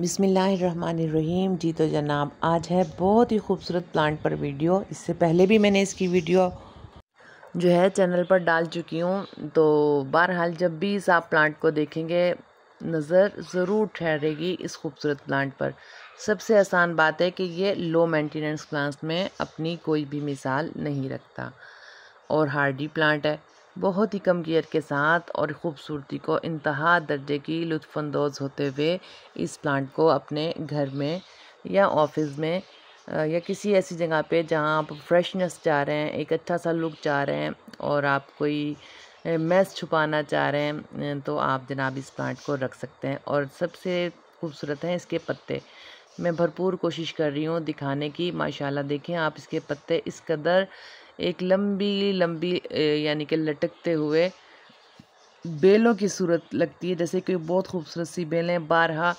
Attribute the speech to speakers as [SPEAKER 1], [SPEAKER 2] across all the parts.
[SPEAKER 1] बिसमीम जी तो जनाब आज है बहुत ही खूबसूरत प्लांट पर वीडियो इससे पहले भी मैंने इसकी वीडियो जो है चैनल पर डाल चुकी हूँ तो बहरहाल जब भी इस आप प्लांट को देखेंगे नज़र ज़रूर ठहरेगी इस खूबसूरत प्लांट पर सबसे आसान बात है कि ये लो मेंटेनेंस प्लांट्स में अपनी कोई भी मिसाल नहीं रखता और हार्डी प्लांट है बहुत ही कम गियर के साथ और ख़ूबसूरती को इंतहा दर्जे की लुफानंदोज़ होते हुए इस प्लांट को अपने घर में या ऑफिस में या किसी ऐसी जगह पे जहाँ आप फ्रेशनेस चाह रहे हैं एक अच्छा सा लुक चाह रहे हैं और आप कोई मैस छुपाना चाह रहे हैं तो आप जनाब इस प्लांट को रख सकते हैं और सबसे खूबसूरत हैं इसके पत्ते मैं भरपूर कोशिश कर रही हूँ दिखाने की माशाल्लाह देखें आप इसके पत्ते इस कदर एक लंबी लंबी यानी कि लटकते हुए बेलों की सूरत लगती है जैसे कि बहुत खूबसूरत सी बेलें बारहा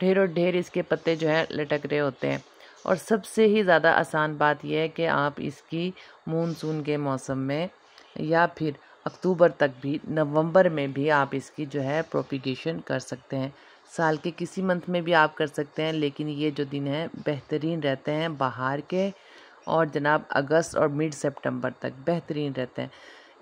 [SPEAKER 1] ढेरों ढेर इसके पत्ते जो है लटक रहे होते हैं और सबसे ही ज़्यादा आसान बात यह है कि आप इसकी मानसून के मौसम में या फिर अक्टूबर तक भी नवंबर में भी आप इसकी जो है प्रोपिगेशन कर सकते हैं साल के किसी मंथ में भी आप कर सकते हैं लेकिन ये जो दिन हैं बेहतरीन रहते हैं बाहर के और जनाब अगस्त और मिड सितंबर तक बेहतरीन रहते हैं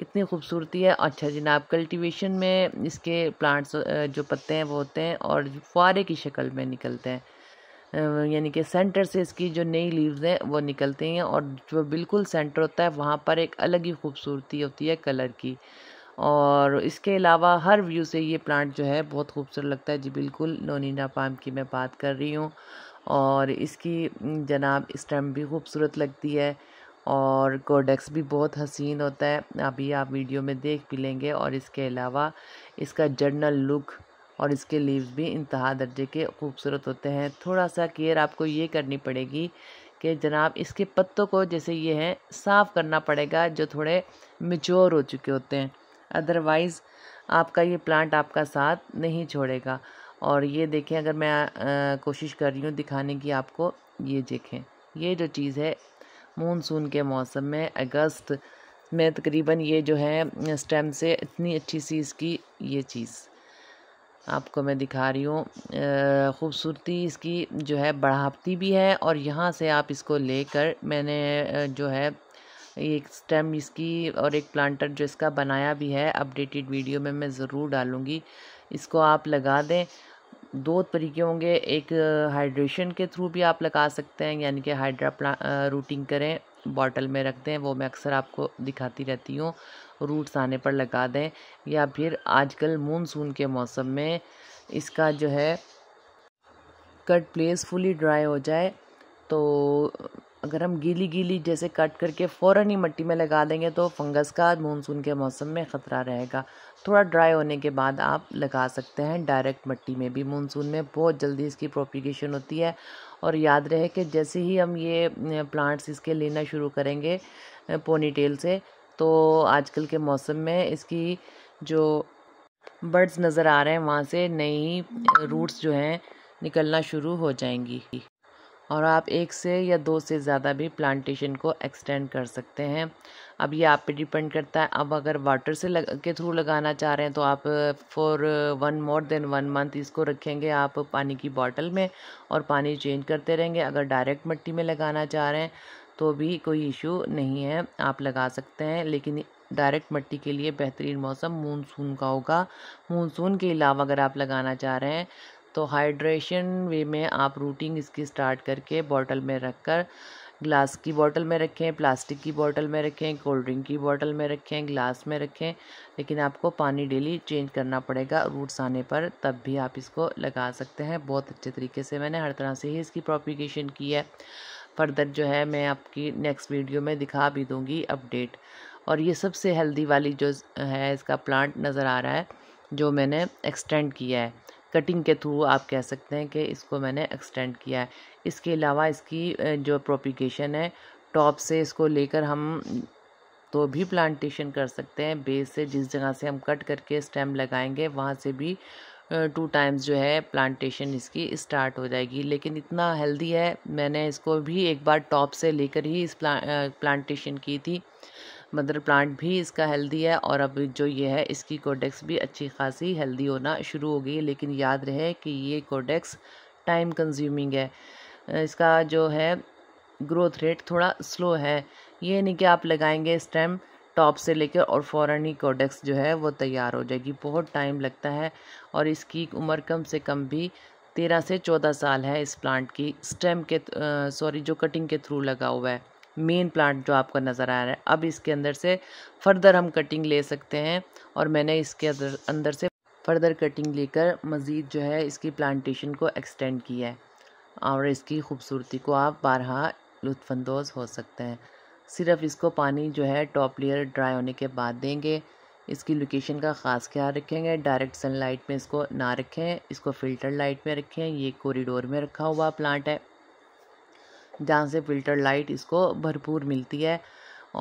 [SPEAKER 1] इतनी खूबसूरती है अच्छा जनाब कल्टीवेशन में इसके प्लांट्स जो पत्ते हैं वो होते हैं और फुहारे की शक्ल में निकलते हैं यानी कि सेंटर से इसकी जो नई लीव्स हैं वो निकलते हैं और जो बिल्कुल सेंटर होता है वहाँ पर एक अलग ही खूबसूरती होती है कलर की और इसके अलावा हर व्यू से ये प्लांट जो है बहुत खूबसूरत लगता है जी बिल्कुल नोनीना पाम की मैं बात कर रही हूँ और इसकी जनाब स्टैम्प भी खूबसूरत लगती है और कोडेक्स भी बहुत हसीन होता है अभी आप वीडियो में देख भी लेंगे और इसके अलावा इसका जर्नल लुक और इसके लीव्स भी इंतहा दर्जे के खूबसूरत होते हैं थोड़ा सा केयर आपको ये करनी पड़ेगी कि जनाब इसके पत्तों को जैसे ये हैं साफ़ करना पड़ेगा जो थोड़े मिच्योर हो चुके होते हैं अदरवाइज़ आपका ये प्लांट आपका साथ नहीं छोड़ेगा और ये देखें अगर मैं कोशिश कर रही हूँ दिखाने की आपको ये देखें ये जो चीज़ है मानसून के मौसम में अगस्त में तकरीबन ये जो है स्टेम से इतनी अच्छी सी इसकी ये चीज़ आपको मैं दिखा रही हूँ ख़ूबसूरती इसकी जो है बढ़ाती भी है और यहाँ से आप इसको लेकर मैंने जो है एक स्टेम इसकी और एक प्लांटर जो इसका बनाया भी है अपडेटेड वीडियो में मैं ज़रूर डालूँगी इसको आप लगा दें दो तरीके होंगे एक हाइड्रेशन के थ्रू भी आप लगा सकते हैं यानी कि हाइड्रा प्ला रूटिंग करें बॉटल में रखते हैं वो मैं अक्सर आपको दिखाती रहती हूँ रूट्स आने पर लगा दें या फिर आजकल मानसून के मौसम में इसका जो है कट प्लेस फुली ड्राई हो जाए तो अगर हम गीली गीली जैसे कट करके फ़ौर ही मिट्टी में लगा देंगे तो फंगस का मानसून के मौसम में ख़तरा रहेगा थोड़ा ड्राई होने के बाद आप लगा सकते हैं डायरेक्ट मिट्टी में भी मानसून में बहुत जल्दी इसकी प्रोपिगेशन होती है और याद रहे कि जैसे ही हम ये प्लांट्स इसके लेना शुरू करेंगे पोनी टेल से तो आजकल के मौसम में इसकी जो बर्ड्स नज़र आ रहे हैं वहाँ से नई रूट्स जो हैं निकलना शुरू हो जाएंगी और आप एक से या दो से ज़्यादा भी प्लांटेशन को एक्सटेंड कर सकते हैं अब ये आप पे डिपेंड करता है अब अगर वाटर से लग, के थ्रू लगाना चाह रहे हैं तो आप for one more than one month इसको रखेंगे आप पानी की बॉटल में और पानी चेंज करते रहेंगे अगर डायरेक्ट मिट्टी में लगाना चाह रहे हैं तो भी कोई इशू नहीं है आप लगा सकते हैं लेकिन डायरेक्ट मिट्टी के लिए बेहतरीन मौसम मानसून का होगा मानसून के अलावा अगर आप लगाना चाह रहे हैं तो हाइड्रेशन वे में आप रूटिंग इसकी स्टार्ट करके बॉटल में रख कर ग्लास की बॉटल में रखें प्लास्टिक की बॉटल में रखें कोल्ड ड्रिंक की बॉटल में रखें ग्लास में रखें लेकिन आपको पानी डेली चेंज करना पड़ेगा रूट्स आने पर तब भी आप इसको लगा सकते हैं बहुत अच्छे तरीके से मैंने हर तरह से ही इसकी प्रोपिगेशन की है फर्दर जो है मैं आपकी नेक्स्ट वीडियो में दिखा भी दूँगी अपडेट और ये सबसे हेल्दी वाली जो है इसका प्लांट नज़र आ रहा है जो मैंने एक्सटेंड किया है कटिंग के थ्रू आप कह सकते हैं कि इसको मैंने एक्सटेंड किया है इसके अलावा इसकी जो प्रोपिगेशन है टॉप से इसको लेकर हम तो भी प्लांटेशन कर सकते हैं बेस से जिस जगह से हम कट करके स्टेम लगाएंगे वहाँ से भी टू टाइम्स जो है प्लांटेशन इसकी स्टार्ट हो जाएगी लेकिन इतना हेल्दी है मैंने इसको भी एक बार टॉप से लेकर ही इस प्ला, प्लांटेशन की थी मदर प्लांट भी इसका हेल्दी है और अब जो ये है इसकी कोडेक्स भी अच्छी खासी हेल्दी होना शुरू हो गई है लेकिन याद रहे कि ये कोडेक्स टाइम कंज्यूमिंग है इसका जो है ग्रोथ रेट थोड़ा स्लो है ये नहीं कि आप लगाएंगे स्टेम टॉप से लेकर और फ़ौर ही कोडेक्स जो है वो तैयार हो जाएगी बहुत टाइम लगता है और इसकी उम्र कम से कम भी तेरह से चौदह साल है इस प्लांट की स्टेम के सॉरी जो कटिंग के थ्रू लगा हुआ है मेन प्लांट जो आपका नज़र आ रहा है अब इसके अंदर से फर्दर हम कटिंग ले सकते हैं और मैंने इसके अंदर से फर्दर कटिंग लेकर मज़ीद जो है इसकी प्लांटेशन को एक्सटेंड किया है और इसकी खूबसूरती को आप बारहा लुफानंदोज़ हो सकते हैं सिर्फ इसको पानी जो है टॉप लेयर ड्राई होने के बाद देंगे इसकी लोकेशन का ख़ास ख्याल रखेंगे डायरेक्ट सनलाइट में इसको ना रखें इसको फ़िल्टर लाइट में रखें ये कॉरिडोर में रखा हुआ प्लांट है जहाँ से फ़िल्टर लाइट इसको भरपूर मिलती है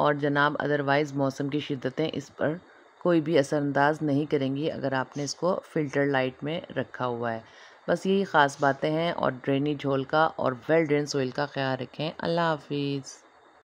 [SPEAKER 1] और जनाब अदरवाइज़ मौसम की शिद्दतें इस पर कोई भी असरानंदाज नहीं करेंगी अगर आपने इसको फ़िल्टर लाइट में रखा हुआ है बस यही ख़ास बातें हैं और ड्रेनी झोल का और वेल ड्रेन सोइल का ख्याल रखें अल्लाह हाफिज़